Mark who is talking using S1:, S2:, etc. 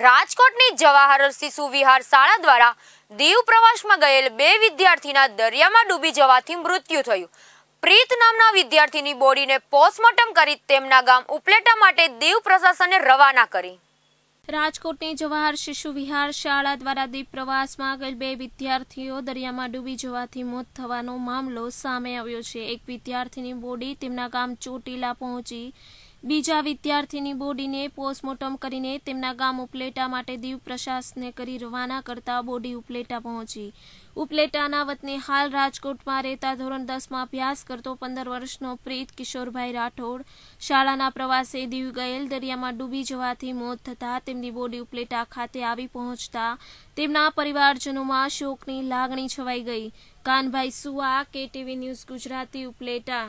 S1: રાજકોટની જવાહર શિશુ વિહાર શાળા દ્વારા દીવ પ્રવાસમાં ગયેલ બે વિદ્યાર્થીના દરિયામાં ડૂબી જવાથી મૃત્યુ થયું પ્રીત નામના વિદ્યાર્થીની બોડીને પોસ્ટમોર્ટમ કરી તેમના ગામ ઉપલેટા માટે દીવ પ્રશાસને રવાના કરી
S2: રાજકોટની જવાહર શિશુ વિહાર શાળા દ્વારા દીપ પ્રવાસમાં ગયેલ બે વિદ્યાર્થીઓ દરિયામાં ડૂબી જવાથી મોત થવાનો મામલો સામે આવ્યો છે એક વિદ્યાર્થીની બોડી તેમના ગામ ચોટીલા પહોંચી બીજા વિદ્યાર્થીની બોડીને પોસ્ટમોર્ટમ કરીને તેમના ગામ ઉપલેટા માટે દીવ પ્રશાસને કરી રવાના કરતા બોડી ઉપલેટા પહોંચી ઉપલેટાના વતને હાલ રાજકોટમાં રહેતા ધોરણ દસમાં અભ્યાસ કરતો પંદર વર્ષનો પ્રીત કિશોરભાઈ રાઠોડ શાળાના પ્રવાસે દીવ ગયેલ દરિયામાં ડૂબી જવાથી મોત થતાં તેમની બોડી ઉપલેટા ખાતે આવી પહોંચતા તેમના પરિવારજનોમાં શોકની લાગણી છવાઈ ગઈ કાનભાઈ સુવા કેટીવી ન્યૂઝ ગુજરાતી ઉપલેટા